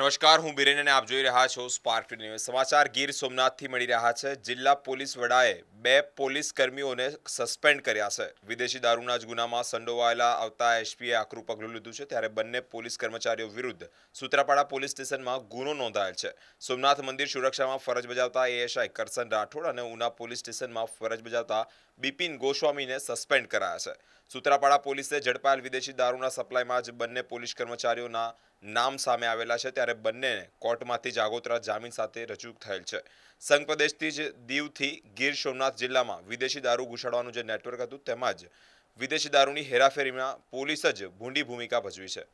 નમસ્કાર હું બિરેન અને આપ જોઈ રહ્યા છો સ્પાર્ક ન્યૂઝ સમાચાર ગીર સોમનાથથી મળી રહ્યા છે જિલ્લા પોલીસ વડાએ બે પોલીસ કર્મીઓને સસ્પેન્ડ કર્યા છે વિદેશી દારૂના જ ગુનામાં સંડોવાયેલા આવતા એસપીએ આકરું પગલું લીધું છે ત્યારે બંને પોલીસ કર્મચારીઓ વિરુદ્ધ સુત્રાપાડા પોલીસ સ્ટેશનમાં ગુનો નોંધાયેલ છે સોમનાથ મંદિર સુરક્ષામાં ફરજ બજાવતા એએસઆઈ કરસન રાઠોડ અને ઉના પોલીસ સ્ટેશનમાં ફરજ બજાવતા બિપિન ગોસ્વામીને સસ્પેન્ડ કરાયા છે સુત્રાપાડા પોલીસે ઝડપાયેલ વિદેશી દારૂના સપ્લાયમાં જ બંને પોલીસ કર્મચારીઓના નામ સામે આવેલા છે ત્યારે બંનેને કોર્ટમાંથી જ આગોતરા જામીન સાથે રજૂ થયેલ છે સંઘ પ્રદેશથી જ દીવથી ગીર સોમનાથ જિલ્લામાં વિદેશી દારૂ ઘૂસાડવાનું જે નેટવર્ક હતું તેમાં જ વિદેશી દારૂની હેરાફેરીમાં પોલીસ જ ભૂંડી ભૂમિકા ભજવી છે